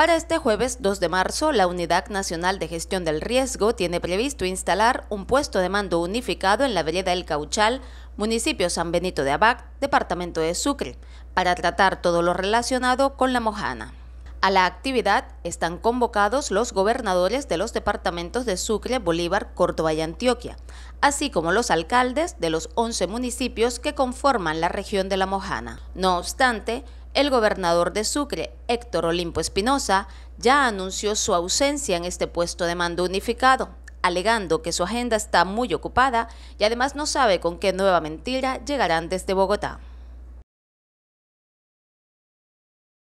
Para este jueves 2 de marzo, la Unidad Nacional de Gestión del Riesgo tiene previsto instalar un puesto de mando unificado en la vereda El Cauchal, municipio San Benito de Abac, departamento de Sucre, para tratar todo lo relacionado con la mojana. A la actividad están convocados los gobernadores de los departamentos de Sucre, Bolívar, Córdoba y Antioquia, así como los alcaldes de los 11 municipios que conforman la región de La Mojana. No obstante, el gobernador de Sucre, Héctor Olimpo Espinosa, ya anunció su ausencia en este puesto de mando unificado, alegando que su agenda está muy ocupada y además no sabe con qué nueva mentira llegarán desde Bogotá.